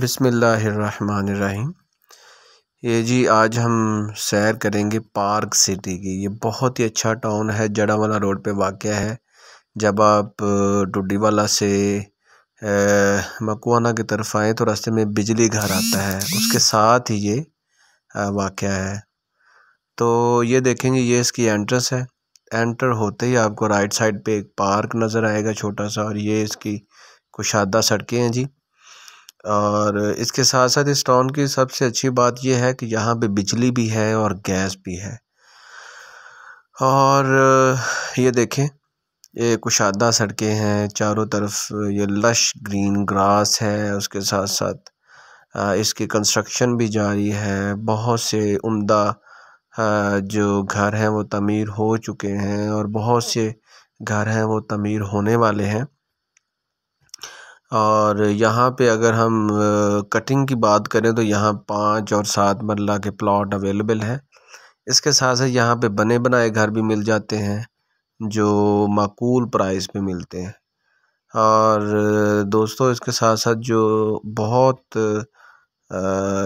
बसमिल्लाम ये जी आज हम सैर करेंगे पार्क सिटी की ये बहुत ही अच्छा टाउन है जड़ावाला रोड पे वाक़ है जब आप डुडीवाला से मकुआना की तरफ आएँ तो रास्ते में बिजली घर आता है उसके साथ ही ये वाक़ है तो ये देखेंगे ये इसकी एंट्रेंस है एंटर होते ही आपको राइट साइड पे एक पार्क नज़र आएगा छोटा सा और ये इसकी कुशादा सड़कें हैं जी और इसके साथ साथ इस टाउन की सबसे अच्छी बात यह है कि यहाँ पे बिजली भी है और गैस भी है और ये देखें ये कुशादा सड़कें हैं चारों तरफ ये लश ग्रीन ग्रास है उसके साथ साथ इसकी कंस्ट्रक्शन भी जारी है बहुत से उम्दा जो घर हैं वो तमीर हो चुके हैं और बहुत से घर हैं वो तमीर होने वाले हैं और यहाँ पे अगर हम कटिंग की बात करें तो यहाँ पाँच और सात मरला के प्लॉट अवेलेबल हैं इसके साथ साथ यहाँ पे बने बनाए घर भी मिल जाते हैं जो माकूल प्राइस पे मिलते हैं और दोस्तों इसके साथ साथ जो बहुत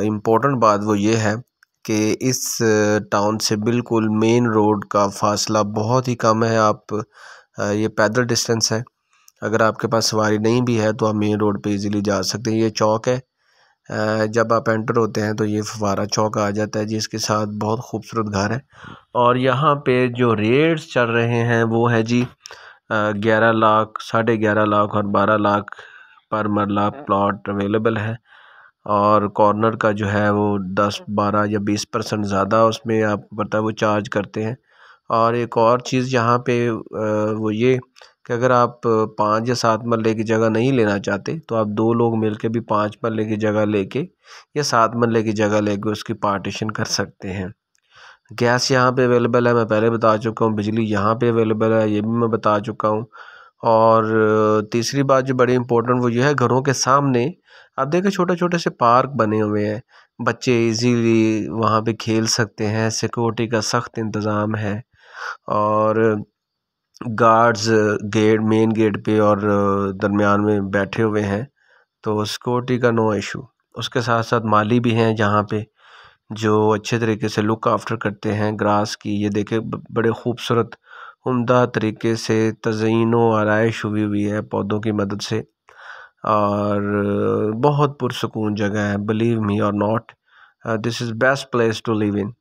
इम्पोर्टेंट बात वो ये है कि इस टाउन से बिल्कुल मेन रोड का फासला बहुत ही कम है आप ये पैदल डिस्टेंस है अगर आपके पास सवारी नहीं भी है तो आप मेन रोड पे इजीली जा सकते हैं ये चौक है जब आप एंटर होते हैं तो ये फवारा चौक आ जाता है जिसके साथ बहुत खूबसूरत घर है और यहाँ पे जो रेट्स चल रहे हैं वो है जी ग्यारह लाख साढ़े ग्यारह लाख और बारह लाख पर मरला प्लॉट हाँ। अवेलेबल है और कॉर्नर का जो है वो दस बारह या बीस परसेंट ज़्यादा उसमें आप पता मतलब है वो चार्ज करते हैं और एक और चीज़ यहाँ पे वो ये कि अगर आप पाँच या सात मरले की जगह नहीं लेना चाहते तो आप दो लोग मिल के भी पाँच मरले की जगह लेके या सात मरले की जगह लेके उसकी पार्टीशन कर सकते हैं गैस यहाँ पे अवेलेबल है मैं पहले बता चुका हूँ बिजली यहाँ पे अवेलेबल है ये भी मैं बता चुका हूँ और तीसरी बात जो बड़ी इंपॉर्टेंट वो ये है घरों के सामने आप देखें छोटे छोटे से पार्क बने हुए हैं बच्चे इजीली वहाँ पे खेल सकते हैं सिक्योरिटी का सख्त इंतज़ाम है और गार्ड्स गेट मेन गेट पे और दरमियान में बैठे हुए हैं तो सिक्योरिटी का नो इशू उसके साथ साथ माली भी हैं जहाँ पे जो अच्छे तरीके से लुक आफ्टर करते हैं ग्रास की ये देखे बड़े खूबसूरत उमदा तरीके से तज़ीन व आरइश हुई हुई है पौधों की मदद से और बहुत पुरसकून जगह है believe me or not this is best place to live in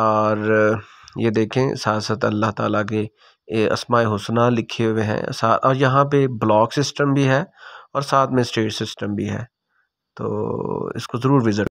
और ये देखें साथ साथ अल्लाह ताला के ये असमाय हुसना लिखे हुए हैं और यहाँ पे ब्लॉक सिस्टम भी है और साथ में स्टेट सिस्टम भी है तो इसको ज़रूर विज़िट